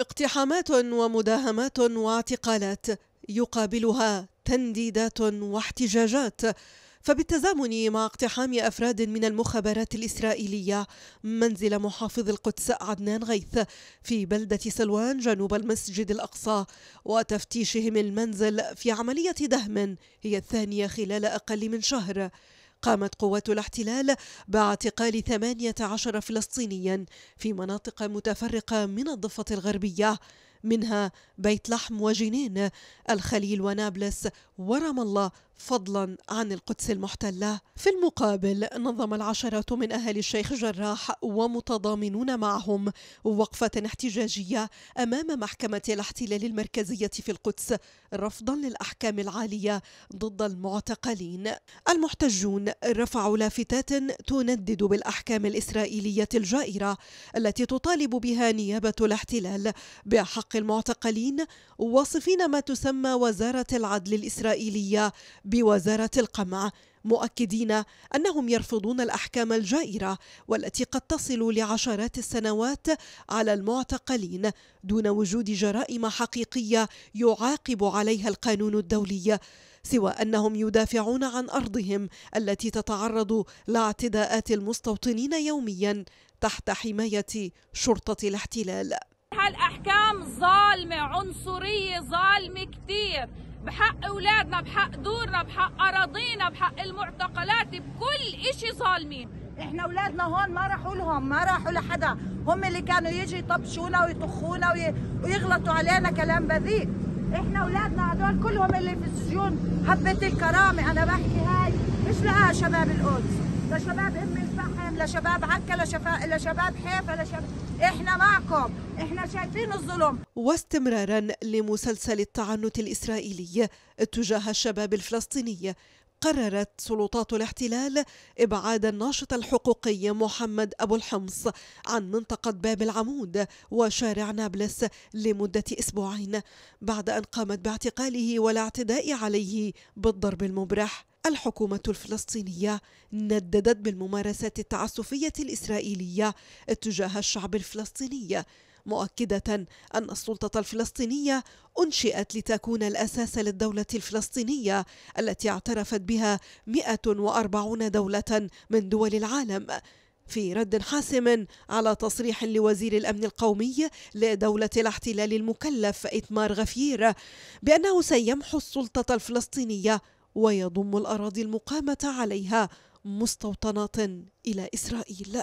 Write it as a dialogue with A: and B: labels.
A: اقتحامات ومداهمات واعتقالات يقابلها تنديدات واحتجاجات فبالتزامن مع اقتحام أفراد من المخابرات الإسرائيلية منزل محافظ القدس عدنان غيث في بلدة سلوان جنوب المسجد الأقصى وتفتيشهم المنزل في عملية دهم هي الثانية خلال أقل من شهر قامت قوات الاحتلال باعتقال 18 فلسطينيا في مناطق متفرقة من الضفة الغربية منها بيت لحم وجنين الخليل ونابلس ورام الله فضلا عن القدس المحتلة في المقابل نظم العشرات من أهالي الشيخ جراح ومتضامنون معهم وقفة احتجاجية أمام محكمة الاحتلال المركزية في القدس رفضا للأحكام العالية ضد المعتقلين المحتجون رفعوا لافتات تندد بالأحكام الإسرائيلية الجائرة التي تطالب بها نيابة الاحتلال بحق المعتقلين واصفين ما تسمى وزارة العدل الإسرائيلية بوزارة القمع مؤكدين أنهم يرفضون الأحكام الجائرة والتي قد تصل لعشرات السنوات على المعتقلين دون وجود جرائم حقيقية يعاقب عليها القانون الدولي سوى أنهم يدافعون عن أرضهم التي تتعرض لاعتداءات المستوطنين يوميا تحت حماية شرطة الاحتلال
B: هالاحكام ظالمه عنصريه ظالمه كثير بحق اولادنا بحق دورنا بحق اراضينا بحق المعتقلات بكل شيء ظالمين احنا اولادنا هون ما راحوا لهم ما راحوا لحدا هم اللي كانوا يجي يطبشونا ويطخونا وي... ويغلطوا علينا كلام بذيء احنا اولادنا هدول كلهم اللي في السجون هبه الكرامه انا بحكي هاي مش لها شباب القدس لشباب ام الفحم لشباب عكا لشباب حيفا لشباب احنا معكم احنا شايفين الظلم
A: واستمرارا لمسلسل التعنت الاسرائيلي تجاه الشباب الفلسطيني قررت سلطات الاحتلال ابعاد الناشط الحقوقي محمد ابو الحمص عن منطقه باب العمود وشارع نابلس لمده اسبوعين بعد ان قامت باعتقاله والاعتداء عليه بالضرب المبرح الحكومة الفلسطينية نددت بالممارسات التعسفية الإسرائيلية اتجاه الشعب الفلسطيني مؤكدة أن السلطة الفلسطينية أنشئت لتكون الأساس للدولة الفلسطينية التي اعترفت بها 140 دولة من دول العالم في رد حاسم على تصريح لوزير الأمن القومي لدولة الاحتلال المكلف ايتمار غفير بأنه سيمحو السلطة الفلسطينية ويضم الأراضي المقامة عليها مستوطنات إلى إسرائيل